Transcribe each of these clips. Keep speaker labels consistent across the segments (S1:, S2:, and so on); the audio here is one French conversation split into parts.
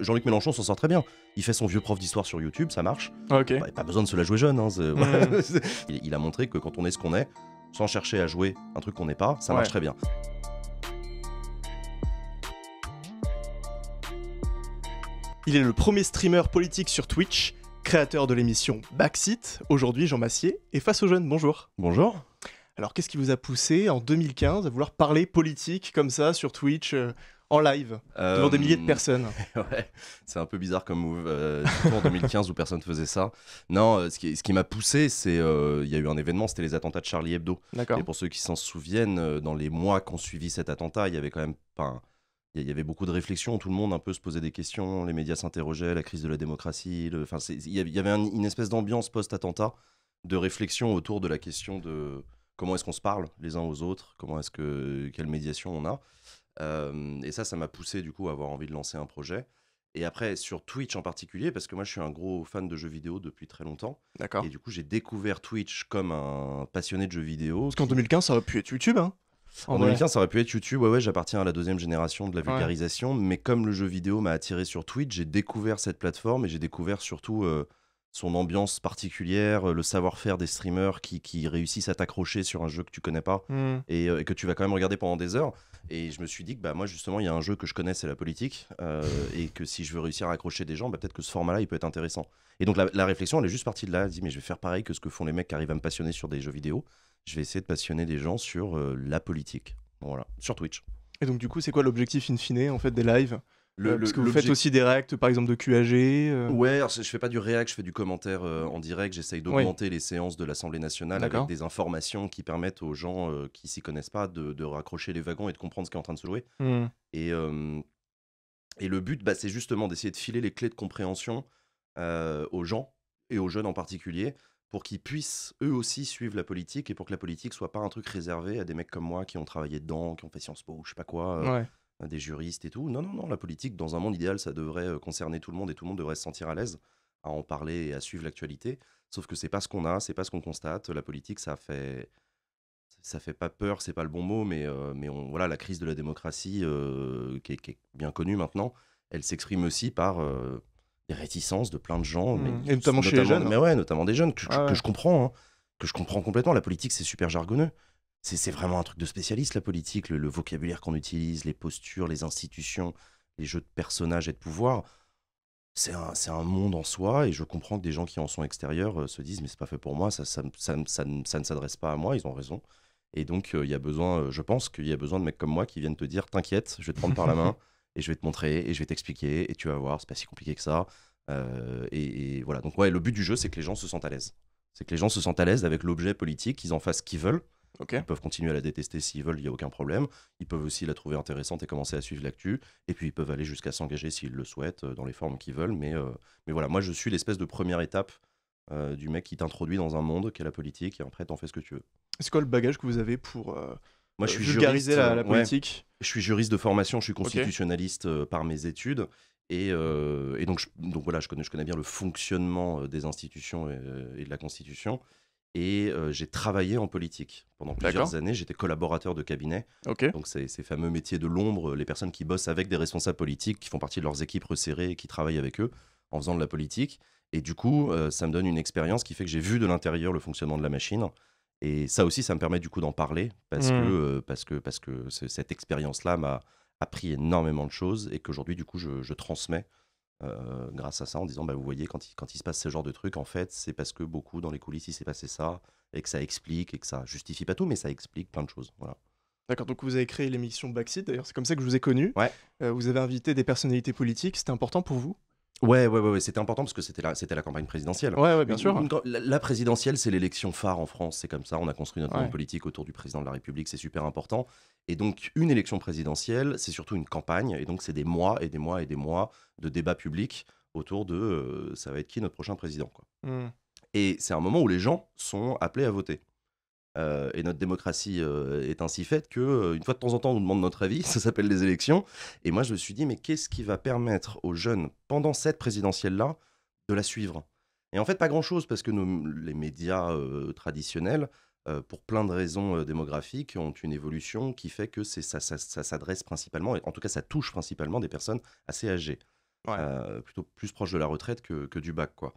S1: Jean-Luc Mélenchon s'en sort très bien. Il fait son vieux prof d'histoire sur YouTube, ça marche. Ah, bah, pas besoin de se la jouer jeune. Hein, il, a montré que quand on est ce qu'on est, sans chercher à jouer un truc qu'on n'est pas, ça marche très bien.
S2: Il est le premier streamer politique sur Twitch, créateur de l'émission Backseat. Aujourd'hui, Jean Massier est face aux jeunes. Bonjour. Bonjour. Alors, qu'est-ce qui vous a poussé en 2015 à vouloir parler politique comme ça sur Twitch euh, en live euh... devant des milliers de euh, personnes.
S1: c'est un peu bizarre comme move. Euh, en 2015 où personne faisait ça. Non, euh, ce qui, ce qui m'a poussé, c'est il y a eu un événement, c'était les attentats de Charlie Hebdo. Et pour ceux qui s'en souviennent, dans les mois qu'on suivi cet attentat, il y avait quand même pas. il y avait beaucoup de réflexions, tout le monde un peu se posait des questions, les médias s'interrogeaient, la crise de la démocratie, enfin, il y avait une espèce d'ambiance post-attentat, de réflexion autour de la question de comment est-ce qu'on se parle les uns aux autres, comment est-ce que quelle médiation on a et ça, ça m'a poussé du coup à avoir envie de lancer un projet. Et après, sur Twitch en particulier, parce que moi, je suis un gros fan de jeux vidéo depuis très longtemps. Et du coup, j'ai découvert Twitch comme un passionné de jeux vidéo. Parce qu'en
S2: 2015, ça aurait pu être YouTube, hein en, 2015,
S1: ça aurait pu être YouTube. Ouais, ouais, j'appartiens à la deuxième génération de la vulgarisation. Mais comme le jeu vidéo m'a attiré sur Twitch, j'ai découvert cette plateforme et j'ai découvert surtout euh, son ambiance particulière, euh, le savoir-faire des streamers qui, réussissent à t'accrocher sur un jeu que tu connais pas hmm. euh, et, que tu vas quand même regarder pendant des heures. Et je me suis dit que bah, moi, justement, il y a un jeu que je connais, c'est la politique, euh, et que si je veux réussir à accrocher des gens, bah, peut-être que ce format-là, il peut être intéressant. Et donc la, réflexion, elle est juste partie de là, elle dit, mais je vais faire pareil que ce que font les mecs qui arrivent à me passionner sur des jeux vidéo, je vais essayer de passionner des gens sur la politique.
S2: Voilà, sur Twitch. Et donc du coup, c'est quoi l'objectif in fine en fait des lives est parce que vous faites aussi des reacts, par exemple, de QAG euh. Ouais,
S1: je fais pas du react, je fais du commentaire euh, en direct. J'essaye d'augmenter les séances de l'Assemblée nationale avec des informations qui permettent aux gens euh, qui s'y connaissent pas de, de, raccrocher les wagons et de comprendre ce qui est en train de se jouer. Mmh. Et, et le but, bah, c'est justement d'essayer de filer les clés de compréhension aux gens et aux jeunes en particulier pour qu'ils puissent eux aussi suivre la politique et pour que la politique soit pas un truc réservé à des mecs comme moi qui ont travaillé dedans, qui ont fait Sciences Po ou je sais pas quoi. Ouais euh, des juristes et tout. Non, non, non, la politique, dans un monde idéal, ça devrait euh, concerner tout le monde et tout le monde devrait se sentir à l'aise à en parler et à suivre l'actualité. Sauf que c'est pas ce qu'on a, c'est pas ce qu'on constate. La politique, ça fait, ça fait pas peur, c'est pas le bon mot, mais, euh, mais voilà, la crise de la démocratie, qui, est, bien connue maintenant, elle s'exprime aussi par des réticences de plein de gens. Mmh. notamment, chez les jeunes. Mais hein. ouais, notamment des jeunes, que, je ah comprends, hein, que je comprends complètement. La politique, c'est super jargonneux. C'est vraiment un truc de spécialiste, la politique, le, vocabulaire qu'on utilise, les postures, les institutions, les jeux de personnages et de pouvoir. C'est un, monde en soi et je comprends que des gens qui en sont extérieurs euh, se disent mais c'est pas fait pour moi, ça, ne s'adresse pas à moi, ils ont raison. Et donc euh, il y a besoin, euh, je pense qu'il y a besoin de mecs comme moi qui viennent te dire t'inquiète, je vais te prendre par la main et je vais te montrer et je vais t'expliquer et tu vas voir, c'est pas si compliqué que ça. et, voilà, donc ouais, le but du jeu c'est que les gens se sentent à l'aise. C'est que les gens se sentent à l'aise avec l'objet politique, qu'ils en fassent ce qu'ils veulent ils peuvent continuer à la détester s'ils veulent, il n'y a aucun problème. Ils peuvent aussi la trouver intéressante et commencer à suivre l'actu. Et puis ils peuvent aller jusqu'à s'engager s'ils le souhaitent, euh, dans les formes qu'ils veulent. Mais, euh, mais voilà, moi je suis l'espèce de première étape euh, du mec qui t'introduit dans un monde qui est la politique et après t'en fais ce que tu veux.
S2: C'est quoi le bagage que vous avez pour moi, je suis vulgariser juriste, la, politique
S1: Je suis juriste de formation, je suis constitutionnaliste par mes études. Et, et donc, je, donc voilà, je connais, je connais bien le fonctionnement des institutions et, et de la Constitution. Et euh, j'ai travaillé en politique. Pendant plusieurs années, j'étais collaborateur de cabinet. Donc, ces, ces fameux métiers de l'ombre, les personnes qui bossent avec des responsables politiques, qui font partie de leurs équipes resserrées et qui travaillent avec eux en faisant de la politique. Et du coup, euh, ça me donne une expérience qui fait que j'ai vu de l'intérieur le fonctionnement de la machine. Et ça aussi, ça me permet du coup d'en parler parce, hmm. que, euh, parce que, parce que cette expérience-là m'a appris énormément de choses et qu'aujourd'hui, du coup, je transmets euh, grâce à ça en disant bah, vous voyez quand il, se passe ce genre de truc en fait c'est parce que beaucoup dans les coulisses il s'est passé ça et que ça explique et que ça justifie pas tout mais ça explique plein de choses voilà
S2: D'accord, donc vous avez créé l'émission Backseat, d'ailleurs c'est comme ça que je vous ai connu. Ouais. Euh, vous avez invité des personnalités politiques, c'était important pour vous
S1: Ouais, ouais, ouais, c'était important parce que c'était la, campagne présidentielle. Ouais, bien sûr.
S2: La, présidentielle,
S1: c'est l'élection phare en France, c'est comme ça. On a construit notre politique autour du président de la République, c'est super important. Et donc, une élection présidentielle, c'est surtout une campagne. Et donc, c'est des mois et des mois et des mois de débats publics autour de euh, ça va être qui notre prochain président. Hmm. Et c'est un moment où les gens sont appelés à voter. Euh, et notre démocratie euh, est ainsi faite que euh, une fois de temps en temps on nous demande notre avis, ça s'appelle les élections. Et moi je me suis dit mais qu'est-ce qui va permettre aux jeunes pendant cette présidentielle là de la suivre Et en fait pas grand-chose parce que les médias traditionnels pour plein de raisons démographiques, ont une évolution qui fait que ça, s'adresse principalement, en tout cas ça touche principalement des personnes assez âgées, plutôt plus proches de la retraite que, que du bac. quoi.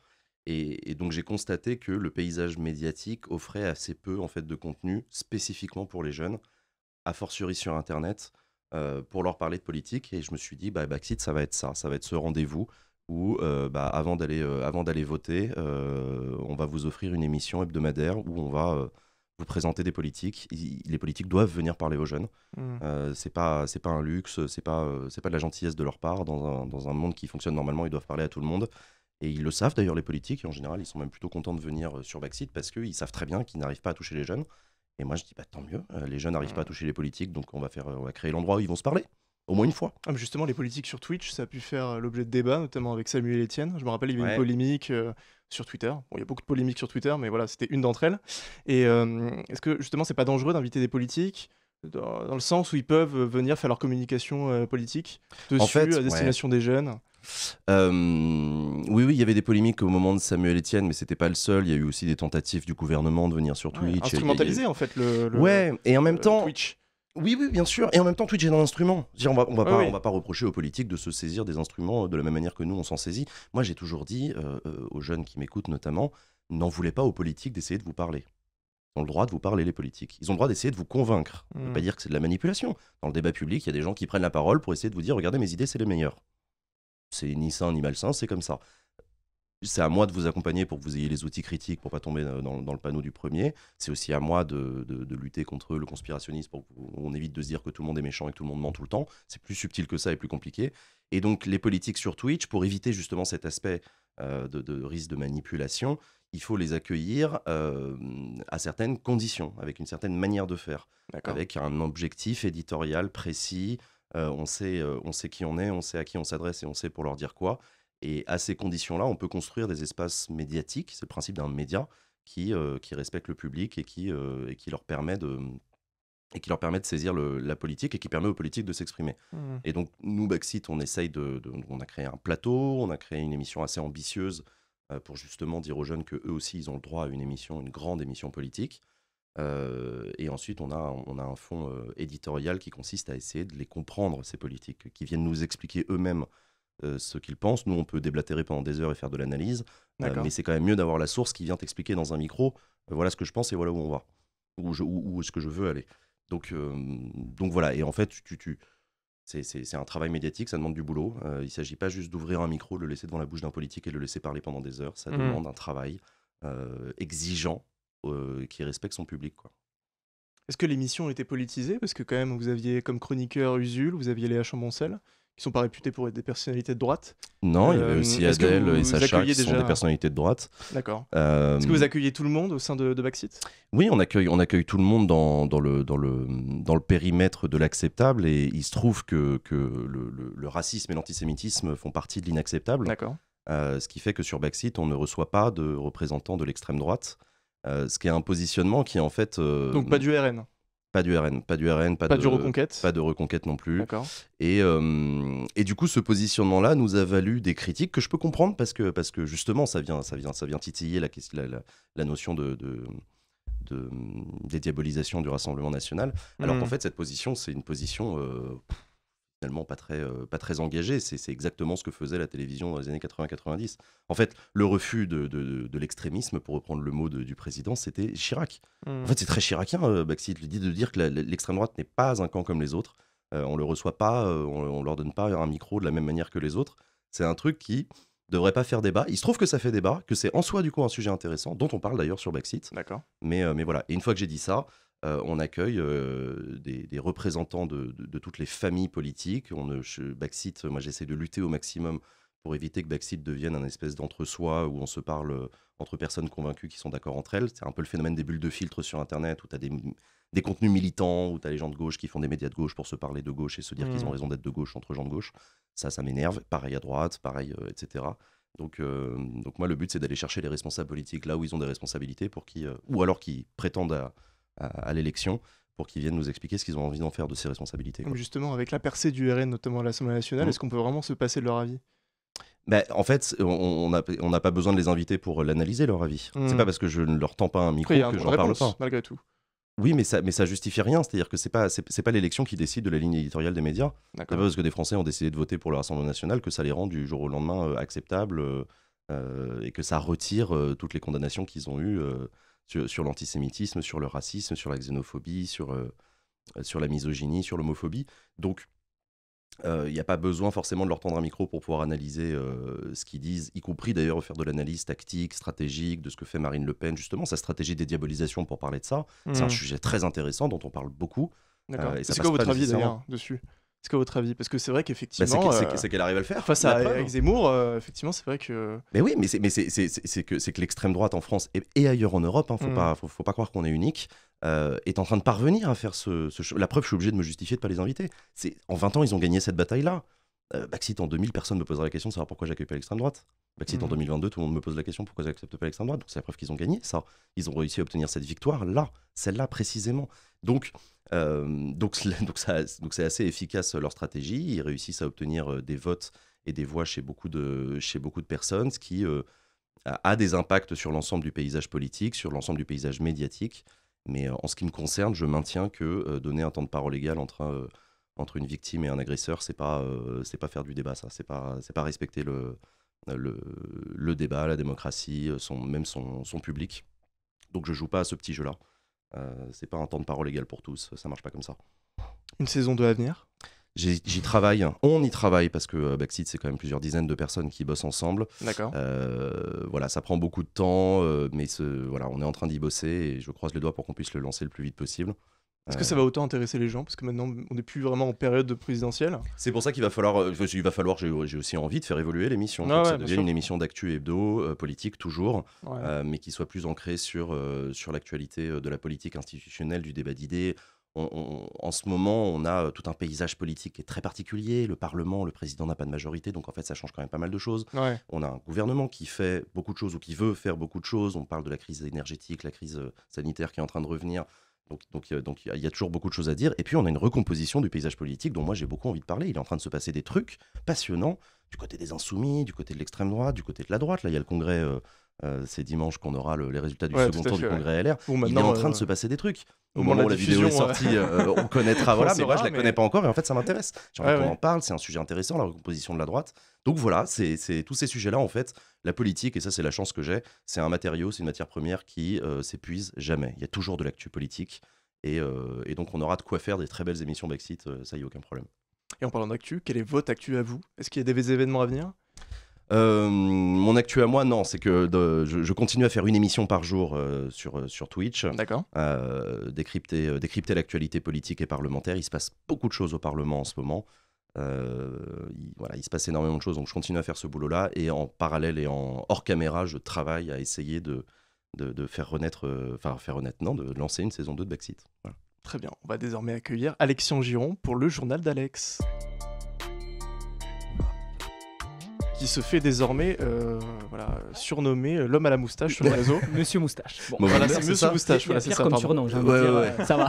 S1: Et, donc j'ai constaté que le paysage médiatique offrait assez peu en fait de contenu spécifiquement pour les jeunes, a fortiori sur Internet, euh, pour leur parler de politique. Et je me suis dit, bah, Backseat, ça va être ça, ça va être ce rendez-vous où euh, bah, avant d'aller euh, avant d'aller voter, on va vous offrir une émission hebdomadaire où on va vous présenter des politiques. Les politiques doivent venir parler aux jeunes. Ce mmh. n'est c'est pas c'est pas un luxe, c'est pas c'est pas de la gentillesse de leur part dans dans un monde qui fonctionne normalement. Ils doivent parler à tout le monde. Et ils le savent d'ailleurs, les politiques, et en général, ils sont même plutôt contents de venir euh, sur Backseat parce qu'ils savent très bien qu'ils n'arrivent pas à toucher les jeunes. Et moi, je dis, bah, tant mieux, euh, les jeunes n'arrivent pas à mm. toucher les politiques, donc on va, faire, on va créer l'endroit où ils vont se parler. Au moins une fois.
S2: Ah, justement, les politiques sur Twitch, ça a pu faire euh, l'objet de débats, notamment avec Samuel Etienne. Je me rappelle, il y avait une polémique sur Twitter. il y a beaucoup de polémiques sur Twitter, mais voilà, c'était une d'entre elles. Et est-ce que justement, c'est pas dangereux d'inviter des politiques dans, le sens où ils peuvent euh, venir faire leur communication euh, politique dessus, en à destination des jeunes
S1: oui, oui, il y avait des polémiques au moment de Samuel Etienne, mais c'était pas le seul. Il y a eu aussi des tentatives du gouvernement de venir sur Twitch. instrumentaliser en fait le, ouais, et en même euh, temps. Twitch. Oui, oui, bien sûr. Et en même temps, Twitch est un instrument. on ne on va, pas, on va pas reprocher aux politiques de se saisir des instruments de la même manière que nous, on s'en saisit. Moi, j'ai toujours dit aux jeunes qui m'écoutent, notamment, n'en voulez pas aux politiques d'essayer de vous parler ont le droit de vous parler, les politiques. Ils ont le droit d'essayer de vous convaincre. On ne peut hmm. pas dire que c'est de la manipulation. Dans le débat public, il y a des gens qui prennent la parole pour essayer de vous dire regardez, mes idées, c'est les meilleures. C'est ni sain ni malsain, c'est comme ça. C'est à moi de vous accompagner pour que vous ayez les outils critiques pour pas tomber euh, dans, le panneau du premier. C'est aussi à moi de, lutter contre le conspirationnisme pour qu'on évite de se dire que tout le monde est méchant et que tout le monde ment tout le temps. C'est plus subtil que ça et plus compliqué. Et donc les politiques sur Twitch, pour éviter justement cet aspect euh, de, de risque de manipulation, il faut les accueillir à certaines conditions, avec une certaine manière de faire, avec un objectif éditorial précis. on, sait, on sait qui on est, on sait à qui on s'adresse et on sait pour leur dire quoi. Et à ces conditions-là, on peut construire des espaces médiatiques, c'est le principe d'un média, qui, qui respecte le public et qui, et qui leur permet de, et qui leur permet de saisir la politique et qui permet aux politiques de s'exprimer. Mmh. Et donc, nous, Backseat, on essaye de, On a créé un plateau, on a créé une émission assez ambitieuse euh, pour justement dire aux jeunes que eux aussi ils ont le droit à une émission, une grande émission politique. Euh, et ensuite, on a, on a un fonds euh, éditorial qui consiste à essayer de les comprendre, ces politiques, qui viennent nous expliquer eux-mêmes ce qu'ils pensent. Nous, on peut déblatérer pendant des heures et faire de l'analyse, mais c'est quand même mieux d'avoir la source qui vient t'expliquer dans un micro, voilà ce que je pense et voilà où on va, où, est-ce que je veux aller. Donc, donc voilà, et en fait, tu, tu, c'est un travail médiatique, ça demande du boulot. Euh, il ne s'agit pas juste d'ouvrir un micro, le laisser devant la bouche d'un politique et le laisser parler pendant des heures. Ça mmh. demande un travail euh, exigeant euh, qui respecte son public.
S2: Est-ce que l'émission était politisée Parce que quand même, vous aviez comme chroniqueur Usul, vous aviez Léa Chamboncel qui sont pas réputés pour être des personnalités de droite. Non, il y avait euh, aussi Adèle et Sacha qui sont des personnalités de droite. D'accord. Euh, est-ce que vous accueillez tout le monde au sein de, de Backseat
S1: Oui, on accueille, on accueille tout le monde dans, dans, le, dans, le, dans le périmètre de l'acceptable et il se trouve que, que le, racisme et l'antisémitisme font partie de l'inacceptable. D'accord. Euh, ce qui fait que sur Backseat, on ne reçoit pas de représentants de l'extrême droite, ce qui est un positionnement qui est en fait... Donc pas du RN pas du RN, pas du RN, pas, de, reconquête. Pas de reconquête non plus. Euh, et, du coup, ce positionnement-là nous a valu des critiques que je peux comprendre parce que, parce que justement, ça vient, ça vient, ça vient titiller la, la notion de, de du Rassemblement national, alors hmm. qu'en fait, cette position, c'est une position euh, finalement pas très, euh, pas très engagé. C'est exactement ce que faisait la télévision dans les années 80-90. En fait, le refus de, l'extrémisme, pour reprendre le mot du président, c'était Chirac. Mmh. En fait, c'est très chiracien, euh, Baxit, lui dit de dire que l'extrême droite n'est pas un camp comme les autres. on euh, on le reçoit pas, on, ne leur donne pas un micro de la même manière que les autres. C'est un truc qui devrait pas faire débat. Il se trouve que ça fait débat, que c'est en soi du coup un sujet intéressant, dont on parle d'ailleurs sur Baxit, D'accord. Mais, mais voilà, et une fois que j'ai dit ça, euh, on accueille euh, des, représentants de, toutes les familles politiques. On moi j'essaie de lutter au maximum pour éviter que Backseat devienne un espèce d'entre-soi où on se parle euh, entre personnes convaincues qui sont d'accord entre elles. C'est un peu le phénomène des bulles de filtre sur Internet où tu as des, contenus militants, où tu as les gens de gauche qui font des médias de gauche pour se parler de gauche et se dire qu'ils ont mmh. raison d'être de gauche entre gens de gauche. Ça, ça m'énerve. Pareil à droite, pareil, etc. Donc, donc moi, le but, c'est d'aller chercher les responsables politiques là où ils ont des responsabilités pour qui, ou alors qui prétendent à à, l'élection pour qu'ils viennent nous expliquer ce qu'ils ont envie d'en faire de ces responsabilités.
S2: Justement, avec la percée du RN, notamment à l'Assemblée nationale, mm. est-ce qu'on peut vraiment se passer de leur avis
S1: bah, en fait, on n'a on pas besoin de les inviter pour l'analyser, leur avis. C'est mm. pas parce que je ne leur tends pas un micro que j'en parle pas. Malgré tout. Oui, mais ça, mais ça justifie rien. C'est-à-dire que c'est pas, pas l'élection qui décide de la ligne éditoriale des médias. C'est pas parce que des Français ont décidé de voter pour l'Assemblée nationale que ça les rend du jour au lendemain acceptable euh, acceptables euh, euh, et que ça retire toutes les condamnations qu'ils ont eues sur, l'antisémitisme, sur le racisme, sur la xénophobie, sur, euh, sur la misogynie, sur l'homophobie. Donc, il euh, n'y a pas besoin forcément de leur tendre un micro pour pouvoir analyser euh, ce qu'ils disent, y compris d'ailleurs faire de l'analyse tactique, stratégique, de ce que fait Marine Le Pen, justement, sa stratégie des dédiabolisation pour parler de ça. C'est un mmh. sujet très intéressant dont on parle beaucoup. D'accord. c'est quoi votre avis d'ailleurs
S2: dessus est-ce qu'à votre avis Parce que c'est vrai bah, qu'effectivement. Euh, c'est qu'elle arrive à le faire. Face à hein. Zemmour, euh, effectivement, c'est vrai que. Mais
S1: oui, mais c'est que, que l'extrême droite en France et, ailleurs en Europe, il hein, mm. faut, pas, croire qu'on est unique, euh, est en train de parvenir à faire ce, La preuve, je suis obligé de me justifier de ne pas les inviter. En 20 ans, ils ont gagné cette bataille-là. Euh, bah, en 2000, personnes me posera la question de savoir pourquoi j'accueille pas l'extrême droite. C'est en 2022, tout le monde me pose la question pourquoi ils n'acceptent pas l'extrême droite. Donc c'est la preuve qu'ils ont gagné ça. Ils ont réussi à obtenir cette victoire là, celle-là précisément. Donc euh, donc donc ça donc c'est assez efficace leur stratégie. Ils réussissent à obtenir euh, des votes et des voix chez beaucoup de chez beaucoup de personnes, ce qui euh, a, des impacts sur l'ensemble du paysage politique, sur l'ensemble du paysage médiatique. Mais en ce qui me concerne, je maintiens que donner un temps de parole égal entre entre une victime et un agresseur, c'est pas c'est pas faire du débat ça, c'est pas c'est pas respecter le le, débat, la démocratie, euh, même son, public. Donc je joue pas à ce petit jeu-là. Ce euh, c'est pas un temps de parole égal pour tous, ça marche pas comme ça.
S2: Une saison 2 à venir
S1: J'y travaille, on y travaille parce que euh, Backseat c'est quand même plusieurs dizaines de personnes qui bossent ensemble. D'accord. voilà, ça prend beaucoup de temps, mais voilà, on est en train d'y bosser et je croise les doigts pour qu'on puisse le lancer le plus vite possible. Est-ce que ça va
S2: autant intéresser les gens Parce que maintenant, on n'est plus vraiment en période présidentielle.
S1: C'est pour ça qu'il va falloir, euh, il va falloir j'ai aussi envie de faire évoluer l'émission. Ah ça devienne une émission d'actu hebdo, euh, politique toujours, euh, mais qui soit plus ancrée sur, sur l'actualité de la politique institutionnelle, du débat d'idées. en ce moment, on a tout un paysage politique qui est très particulier. Le Parlement, le président n'a pas de majorité, donc en fait, ça change quand même pas mal de choses. On a un gouvernement qui fait beaucoup de choses ou qui veut faire beaucoup de choses. On parle de la crise énergétique, la crise sanitaire qui est en train de revenir. Donc, donc, euh, donc il y a toujours beaucoup de choses à dire. Et puis, on a une recomposition du paysage politique dont moi j'ai beaucoup envie de parler. Il est en train de se passer des trucs passionnants du côté des insoumis, du côté de l'extrême droite, du côté de la droite. Là, il y a le congrès, euh, euh, c'est dimanche qu'on aura les résultats du second tour du congrès LR. il est en train de se passer des trucs au moment où la vidéo est euh, sortie, euh, euh, on connaîtra. voilà, mais moi, je je la connais pas encore et en fait, ça m'intéresse. j'ai ouais, qu'on en parle, c'est un sujet intéressant, la recomposition de la droite. Donc voilà, c'est tous ces sujets-là, en fait, la politique, et ça, c'est la chance que j'ai, c'est un matériau, c'est une matière première qui s'épuise jamais. Il y a toujours de l'actu politique et, donc on aura de quoi faire des très belles émissions Brexit, ça y a aucun problème.
S2: Et en parlant d'actu, quel est votre actu à vous Est-ce qu'il y a des événements à venir
S1: euh, mon actu à moi, non, c'est que je, continue à faire une émission par jour euh, sur, euh, sur Twitch. D'accord. décrypter décrypter l'actualité politique et parlementaire. Il se passe beaucoup de choses au Parlement en ce moment. il, voilà, il se passe énormément de choses, donc je continue à faire ce boulot-là. Et en parallèle et en hors caméra, je travaille à essayer de, de, faire renaître, enfin, faire renaître, non, de lancer une saison 2 de Backseat.
S2: Très bien, on va désormais accueillir Alexion Giron pour le journal d'Alex. qui se fait désormais euh, surnommer euh, l'homme à la moustache sur le réseau. Monsieur Moustache. Bon, bah, voilà, c'est Monsieur Moustache. c'est ça, comme surnom, j'ai Ça va.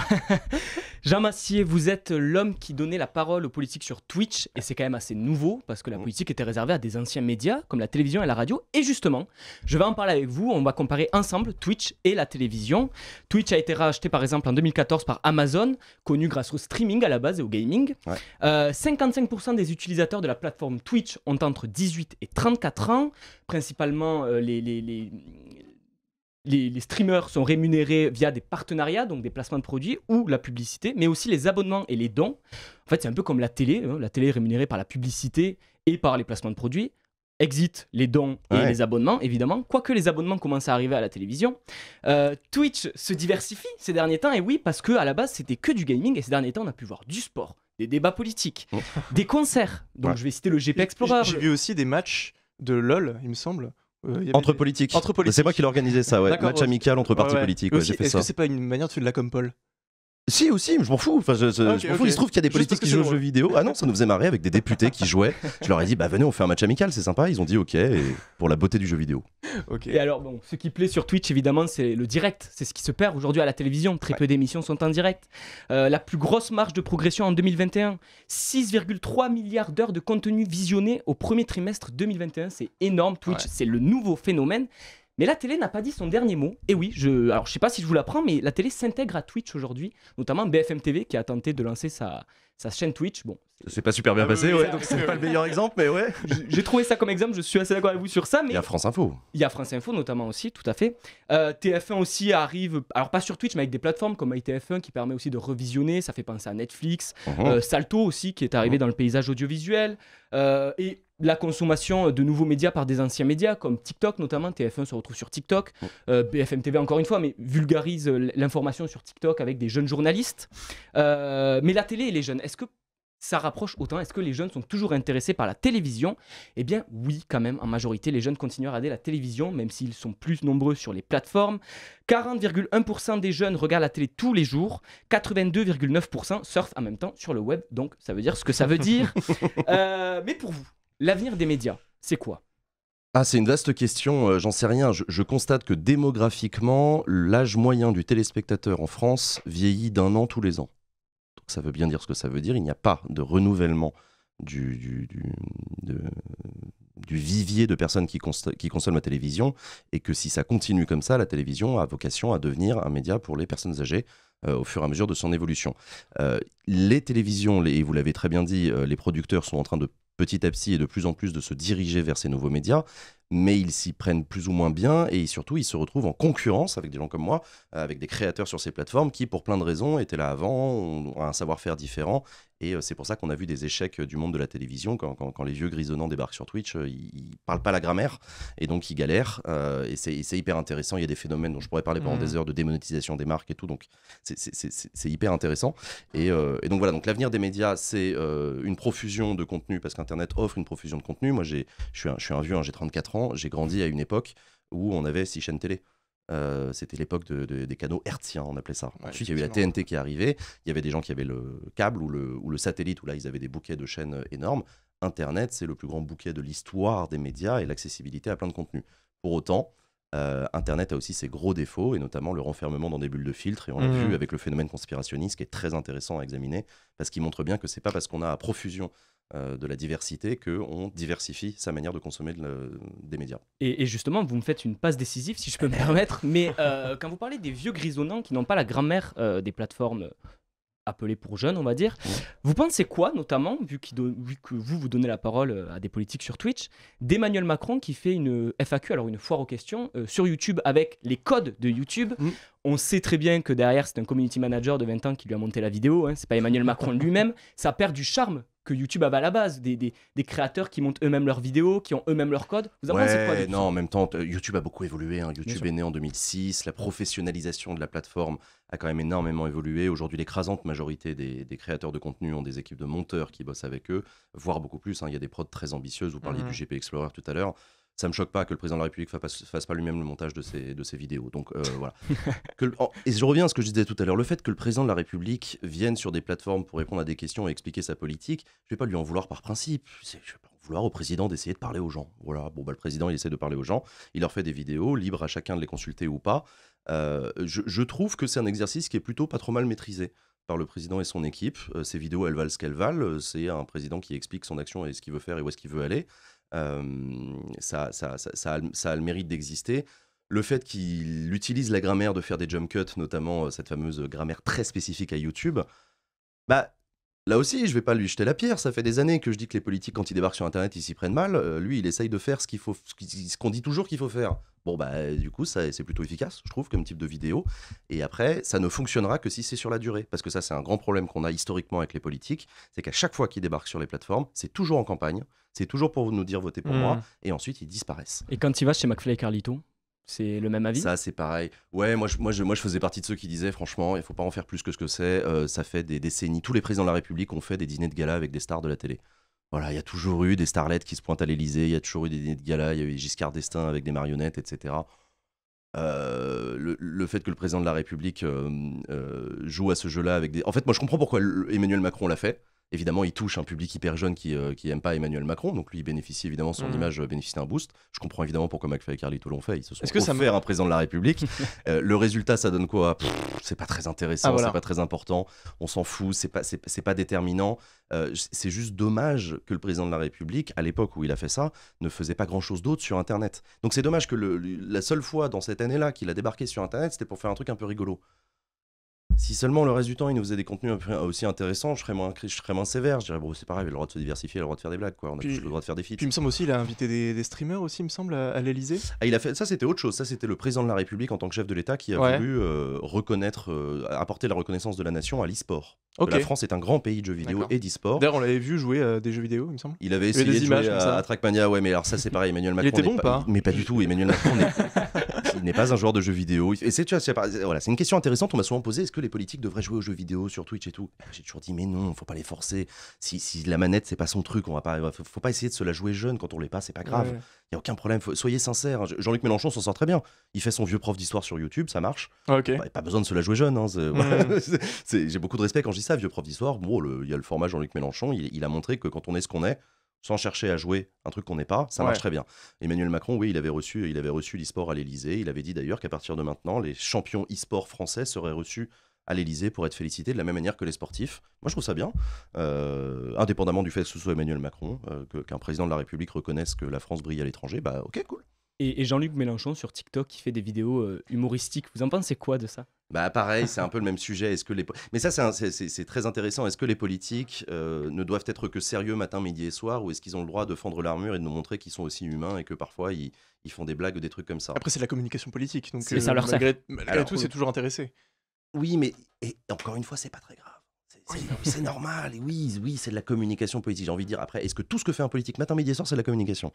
S2: Jean Massier, vous êtes l'homme
S3: qui donnait la parole aux politiques sur Twitch, et c'est quand même assez nouveau, parce que la politique était réservée à des anciens médias, comme la télévision et la radio. Et justement, je vais en parler avec vous, on va comparer ensemble Twitch et la télévision. Twitch a été racheté par exemple en 2014 par Amazon, connu grâce au streaming à la base et au gaming. 55% euh, des utilisateurs de la plateforme Twitch ont entre 18 et 34 ans, principalement euh, les, les, streamers sont rémunérés via des partenariats, donc des placements de produits ou la publicité, mais aussi les abonnements et les dons. En fait, c'est un peu comme la télé. Hein. La télé est rémunérée par la publicité et par les placements de produits. Exit les dons et les abonnements, évidemment. Quoique les abonnements commencent à arriver à la télévision. Euh, Twitch se diversifie ces derniers temps, et oui, parce que à la base, c'était que du gaming, et ces derniers temps, on a pu voir du sport,
S2: des débats politiques, oh. des concerts. Donc, je vais citer le GP Explorer. J'ai vu aussi des matchs de LoL, il me semble, euh,
S1: entre politiques. Entre C'est moi qui l'organisais ça, ouais. Match amical entre partis politiques. Est-ce que c'est
S2: pas une manière de faire de la Paul si aussi, je m'en fous. je, Il se trouve qu'il y a des politiques qui jouent aux jeux
S1: vidéo. Ah non, ça nous faisait marrer avec des députés qui jouaient. Je leur ai dit, bah, venez, on fait un match amical, c'est sympa. Ils ont dit ok, pour la beauté du jeu vidéo.
S3: Ok. Et alors, bon, ce qui plaît sur Twitch, évidemment, c'est le direct. C'est ce qui se perd aujourd'hui à la télévision. Très peu d'émissions sont en direct. Euh, la plus grosse marge de progression en 2021, 6,3 milliards d'heures de contenu visionné au premier trimestre 2021. C'est énorme. Twitch, c'est le nouveau phénomène. Mais la télé n'a pas dit son dernier mot. Et oui, je, alors je sais pas si je vous l'apprends, mais la télé s'intègre à Twitch aujourd'hui, notamment BFM TV qui a tenté de lancer sa, chaîne Twitch. Bon,
S1: c'est pas super bien ah passé, ouais, donc c'est pas le meilleur exemple, mais ouais. J'ai
S3: trouvé ça comme exemple, je suis assez d'accord avec vous sur ça. Mais... Il y a France Info. Il y a France Info notamment aussi, tout à fait. Euh, TF1 aussi arrive, alors pas sur Twitch, mais avec des plateformes comme ITF1 qui permet aussi de revisionner, ça fait penser à Netflix. Uh-huh. Euh, Salto aussi qui est arrivé uh-huh. dans le paysage audiovisuel. Euh, et la consommation de nouveaux médias par des anciens médias, comme TikTok notamment, TF1 se retrouve sur TikTok, mm. euh, BFM TV encore une fois, mais vulgarise euh, l'information sur TikTok avec des jeunes journalistes. Euh, mais la télé et les jeunes, est-ce que ça rapproche autant Est-ce que les jeunes sont toujours intéressés par la télévision Eh bien oui, quand même, en majorité, les jeunes continuent à regarder la télévision, même s'ils sont plus nombreux sur les plateformes. 40,1% des jeunes regardent la télé tous les jours, 82,9% surfent en même temps sur le web, donc ça veut dire ce que ça veut dire. mais pour vous, L'avenir des médias, c'est quoi
S1: ah, c'est une vaste question, euh, j'en sais rien. Je, constate que démographiquement, l'âge moyen du téléspectateur en France vieillit d'un an tous les ans. Donc ça veut bien dire ce que ça veut dire. Il n'y a pas de renouvellement du, du, vivier de personnes qui, qui, consomment la télévision. Et que si ça continue comme ça, la télévision a vocation à devenir un média pour les personnes âgées. Euh, au fur et à mesure de son évolution. Euh, les télévisions, et vous l'avez très bien dit, les producteurs sont en train de petit à petit et de plus en plus de se diriger vers ces nouveaux médias, mais ils s'y prennent plus ou moins bien et surtout ils se retrouvent en concurrence avec des gens comme moi, euh, avec des créateurs sur ces plateformes qui, pour plein de raisons, étaient là avant, ont un savoir-faire différent et euh, c'est pour ça qu'on a vu des échecs euh, du monde de la télévision. Quand, les vieux grisonnants débarquent sur Twitch, euh, ils, ne parlent pas la grammaire et donc ils galèrent. et c'est hyper intéressant. Il y a des phénomènes dont je pourrais parler pendant mm. des heures de démonétisation des marques et tout. Donc c'est hyper intéressant. Et, donc voilà, donc l'avenir des médias, c'est une profusion de contenu parce qu'Internet offre une profusion de contenu. Moi, je suis un, un vieux, hein, j'ai 34 ans. J'ai grandi à une époque où on avait six chaînes télé. Euh, c'était l'époque des canaux hertziens, on appelait ça. Ensuite, il y a eu la TNT qui est arrivée. Il y avait des gens qui avaient le câble ou le, satellite, où là, ils avaient des bouquets de chaînes euh, énormes. Internet, c'est le plus grand bouquet de l'histoire des médias et l'accessibilité à plein de contenus. Pour autant, euh, Internet a aussi ses gros défauts, et notamment le renfermement dans des bulles de filtre. Et on l'a mmh. vu avec le phénomène conspirationniste, qui est très intéressant à examiner, parce qu'il montre bien que c'est pas parce qu'on a à profusion euh, de la diversité qu'on diversifie sa manière de consommer des médias.
S3: Et, justement, vous me faites une passe décisive, si je peux me permettre, mais euh, quand vous parlez des vieux grisonnants qui n'ont pas la grammaire euh, des plateformes appelées pour jeunes, on va dire, vous pensez quoi, notamment, vu, que vous vous donnez la parole à des politiques sur Twitch, d'Emmanuel Macron qui fait une FAQ, alors une foire aux questions, sur YouTube avec les codes de YouTube mm. On sait très bien que derrière, c'est un community manager de 20 ans qui lui a monté la vidéo, hein, c'est pas Emmanuel Macron lui-même, ça perd du charme YouTube avait à la base, des, créateurs qui montent eux-mêmes leurs vidéos, qui ont eux-mêmes leur code. Vous avez ouais,
S1: Non, en même temps, YouTube a beaucoup évolué. Hein. YouTube est né en 2006, la professionnalisation de la plateforme a quand même énormément évolué. Aujourd'hui, l'écrasante majorité des, créateurs de contenu ont des équipes de monteurs qui bossent avec eux, voire beaucoup plus. Hein. Il y a des prods très ambitieuses, vous parliez du mmh GP Explorer tout à l'heure ça me choque pas que le président de la République fasse, fasse pas lui-même le montage de ses, de ces vidéos. Donc euh, voilà. et je reviens à ce que je disais tout à l'heure. Le fait que le président de la République vienne sur des plateformes pour répondre à des questions et expliquer sa politique, je vais pas lui en vouloir par principe. Je vais pas en vouloir au président d'essayer de parler aux gens. Voilà. Bon bah le président il essaie de parler aux gens. Il leur fait des vidéos, libre à chacun de les consulter ou pas. Euh, je, trouve que c'est un exercice qui est plutôt pas trop mal maîtrisé par le président et son équipe. ces euh, vidéos, elles valent ce qu'elles valent. C'est un président qui explique son action et ce qu'il veut faire et où est-ce qu'il veut aller ça, a, le mérite d'exister. Le fait qu'il utilise la grammaire de faire des jump cuts, notamment euh, cette fameuse grammaire très spécifique à YouTube, bah, Là aussi, je ne vais pas lui jeter la pierre, ça fait des années que je dis que les politiques, quand ils débarquent sur Internet, ils s'y prennent mal. Euh, lui, il essaye de faire ce qu'il faut, ce qu'on dit toujours qu'il faut faire. Bon, bah, du coup, c'est plutôt efficace, je trouve, comme type de vidéo. Et après, ça ne fonctionnera que si c'est sur la durée. Parce que ça, c'est un grand problème qu'on a historiquement avec les politiques. C'est qu'à chaque fois qu'ils débarquent sur les plateformes, c'est toujours en campagne, c'est toujours pour nous dire votez pour hmm. moi, et ensuite ils disparaissent.
S3: Et quand il vas chez McFly et Carlito
S1: c'est le même avis Ça, c'est pareil. Ouais, moi je, moi, moi, je faisais partie de ceux qui disaient, franchement, il faut pas en faire plus que ce que c'est. Euh, ça fait des décennies. Tous les présidents de la République ont fait des dîners de gala avec des stars de la télé. Voilà, il y a toujours eu des starlettes qui se pointent à l'Elysée, il y a toujours eu des dîners de gala, il y a eu Giscard d'Estaing avec des marionnettes, etc. Euh, le, fait que le président de la République euh, joue à ce jeu-là avec des... En fait, moi, je comprends pourquoi Emmanuel Macron l'a fait. Évidemment, il touche un public hyper jeune qui n'aime euh, pas Emmanuel Macron, donc lui, il bénéficie évidemment, son mmh. image euh, bénéficie d'un boost. Je comprends évidemment pourquoi McFay et Carlito l'ont fait. Est-ce que ça me... un président de la République. Euh, le résultat, ça donne quoi C'est pas très intéressant, ah, c'est pas très important, on s'en fout, c'est pas, pas déterminant. c'est juste dommage que le président de la République, à l'époque où il a fait ça, ne faisait pas grand-chose d'autre sur Internet. Donc c'est dommage que la seule fois dans cette année-là qu'il a débarqué sur Internet, c'était pour faire un truc un peu rigolo. Si seulement le reste du temps, il nous faisait des contenus aussi intéressants, je serais moins, sévère. Je dirais, c'est pareil, il a le droit de se diversifier, il a le droit de faire des blagues, quoi. On a le droit de faire des feats. Puis il me semble aussi, il a invité des, streamers aussi, me semble, à, l'Elysée. Ah, il a fait, ça, c'était autre chose. Ça, c'était le président de la République en tant que chef de l'État qui a voulu euh, reconnaître, euh, apporter la reconnaissance de la nation à l'e-sport. La France est un grand pays de jeux vidéo et d'e-sport. D'ailleurs, on
S2: l'avait vu jouer à euh, des jeux vidéo, il me semble. Il avait essayé des de jouer à,
S1: Trackmania, ouais, mais alors ça, c'est pareil. Emmanuel Macron. Il était bon pas, pas hein Mais pas du tout. Emmanuel Macron il n'est pas un joueur de jeux vidéo. Et c'est, voilà, c'est une question intéressante. On m'a souvent posé est-ce que les politiques devraient jouer aux jeux vidéo sur Twitch et tout J'ai toujours dit mais non, faut pas les forcer. Si, si la manette c'est pas son truc, on va pas, faut, pas essayer de se la jouer jeune quand on l'est pas, c'est pas grave. Il n'y y a aucun problème. soyez sincère. Jean-Luc Mélenchon s'en sort très bien. Il fait son vieux prof d'histoire sur YouTube, ça marche. n'y ah, a pas besoin de se la jouer jeune. Hein, j'ai beaucoup de respect quand je dis ça, vieux prof d'histoire. Bon, il y a le format Jean-Luc Mélenchon. il a montré que quand on est ce qu'on est, sans chercher à jouer un truc qu'on n'est pas, ça marche très bien. Emmanuel Macron, oui, il avait reçu, il avait reçu l'e-sport à l'Elysée. Il avait dit d'ailleurs qu'à partir de maintenant, les champions e-sport français seraient reçus à l'Elysée pour être félicités de la même manière que les sportifs. Moi, je trouve ça bien, euh, indépendamment du fait que ce soit Emmanuel Macron, euh, qu'un président de la République reconnaisse que la France brille à l'étranger, bah ok, cool.
S3: Et, Jean-Luc Mélenchon sur TikTok qui fait des vidéos euh, humoristiques, vous en pensez quoi de ça
S1: bah pareil, c'est un peu le même sujet. Est-ce que les mais ça c'est très intéressant. Est-ce que les politiques euh, ne doivent être que sérieux matin, midi et soir, ou est-ce qu'ils ont le droit de fendre l'armure et de nous montrer qu'ils sont aussi humains et que parfois ils, ils font des blagues ou des trucs comme ça Après c'est la
S2: communication politique, donc ça euh, leur malgré, tout c'est euh, toujours intéressé. Oui, mais et encore une fois c'est pas très grave. C'est
S1: normal, et oui, oui, c'est de la communication politique. J'ai envie de dire après, est-ce que tout ce que fait un politique matin, midi et soir, c'est de la communication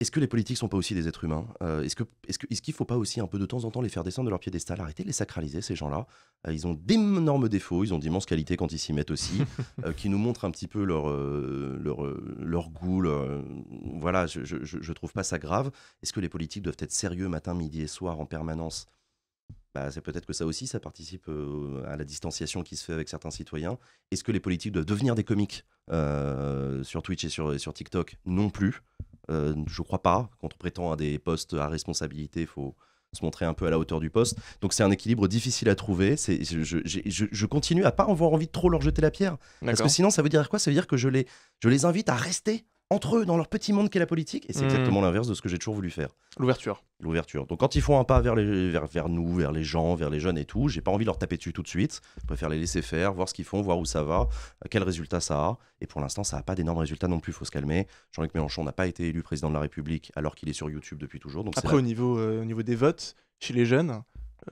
S1: est-ce que les politiques sont pas aussi des êtres humains euh, Est-ce qu'il ne faut pas aussi un peu de temps en temps les faire descendre de leur piédestal Arrêter de les sacraliser, ces gens-là. Euh, ils ont d'énormes défauts, ils ont d'immenses qualités quand ils s'y mettent aussi, euh, qui nous montrent un petit peu leur, leur, leur goût. voilà, je ne trouve pas ça grave. Est-ce que les politiques doivent être sérieux matin, midi et soir en permanence bah, c'est peut-être que ça aussi, ça participe à la distanciation qui se fait avec certains citoyens. Est-ce que les politiques doivent devenir des comiques sur Twitch et sur, sur TikTok Non plus je euh, je crois pas. Quand on prétend à des postes à responsabilité, il faut se montrer un peu à la hauteur du poste. Donc c'est un équilibre difficile à trouver. je, continue à pas avoir envie de trop leur jeter la pierre. Parce que sinon, ça veut dire quoi Ça veut dire que je les invite à rester entre eux, dans leur petit monde qu'est la politique, et c'est mmh. exactement l'inverse de ce que j'ai toujours voulu faire. L'ouverture. L'ouverture. Donc quand ils font un pas vers, les, vers, nous, vers les gens, vers les jeunes et tout, j'ai pas envie de leur taper dessus tout de suite. Je préfère les laisser faire, voir ce qu'ils font, voir où ça va, euh, quel résultat ça a. Et pour l'instant, ça n'a pas d'énormes résultats non plus, faut se calmer. Jean-Luc Mélenchon n'a pas été élu président de la République alors qu'il est sur YouTube depuis toujours. Après, au,
S2: niveau, euh, au niveau des votes, chez les jeunes,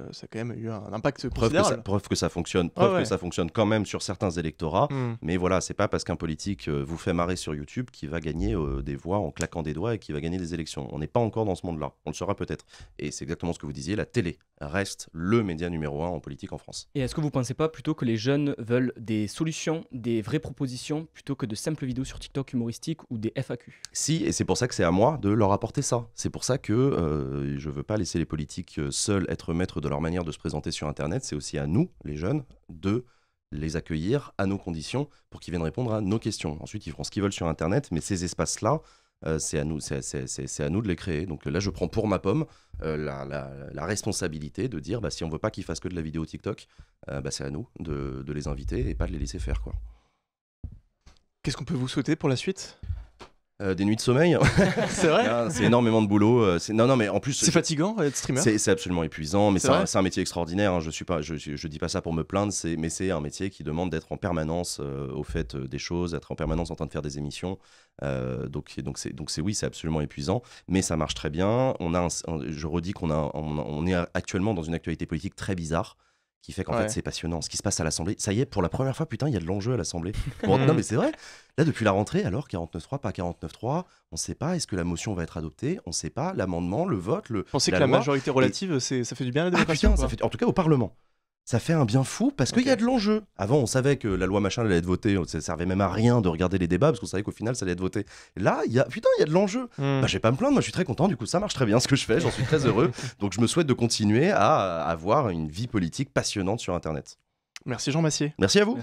S2: euh, ça a quand même eu un impact preuve que, ça, preuve que ça, fonctionne, preuve que ça
S1: fonctionne quand même sur certains électorats. Hmm. Mais voilà, c'est pas parce qu'un politique euh, vous fait marrer sur YouTube qu'il va gagner euh, des voix en claquant des doigts et qu'il va gagner des élections. On n'est pas encore dans ce monde-là. On le saura peut-être. Et c'est exactement ce que vous disiez. La télé reste le média numéro un en politique en France.
S3: Et est-ce que vous pensez pas plutôt que les jeunes veulent des solutions, des vraies propositions, plutôt que de simples vidéos sur TikTok humoristiques ou des FAQ
S1: Si, et c'est pour ça que c'est à moi de leur apporter ça. C'est pour ça que je veux pas laisser les politiques seuls être maîtres de leur manière de se présenter sur Internet, c'est aussi à nous, les jeunes, de les accueillir à nos conditions pour qu'ils viennent répondre à nos questions. Ensuite, ils feront ce qu'ils veulent sur Internet, mais ces espaces-là, euh, c'est à, nous, à nous de les créer. Donc euh, là, je prends pour ma pomme euh, la, responsabilité de dire, bah, si on ne veut pas qu'ils fassent que de la vidéo TikTok, bah, c'est à nous de, de, les inviter et pas de les laisser faire.
S2: Qu'est-ce qu'on peut vous souhaiter pour la suite
S1: euh, des nuits de sommeil.
S2: c'est vrai. C'est
S1: énormément de boulot. Euh, non, non, mais en plus. C'est fatigant d'être streamer. C'est absolument épuisant, mais c'est un, métier extraordinaire. Hein. Je suis pas, je, dis pas ça pour me plaindre, mais c'est un métier qui demande d'être en permanence euh, au fait des choses, d'être en permanence en train de faire des émissions. donc, donc c'est, donc c'est oui, c'est absolument épuisant, mais ça marche très bien. On a, je redis qu'on a, on, est actuellement dans une actualité politique très bizarre qui fait qu'en fait c'est passionnant ce qui se passe à l'Assemblée. Ça y est, pour la première fois, putain, il y a de l'enjeu à l'Assemblée. non mais c'est vrai, là depuis la rentrée, alors 49.3, pas 49.3, on sait pas, est-ce que la motion va être adoptée, on sait pas, l'amendement, le vote, le... on pensez que la majorité relative,
S2: c'est ça fait du bien à la ah, démocratie fait...
S1: En tout cas au Parlement ça fait un bien fou parce qu'il y a de l'enjeu. Avant, on savait que la loi machin allait être votée, ça servait même à rien de regarder les débats parce qu'on savait qu'au final, ça allait être voté. Là, il y a putain, il y a de l'enjeu. Je hmm. Bah, vais pas me plaindre, moi, je suis très content. Du coup, ça marche très bien ce que je fais, j'en suis très heureux. Donc, je me souhaite de continuer à avoir une vie politique passionnante sur Internet. Merci Jean Massier. Merci à vous.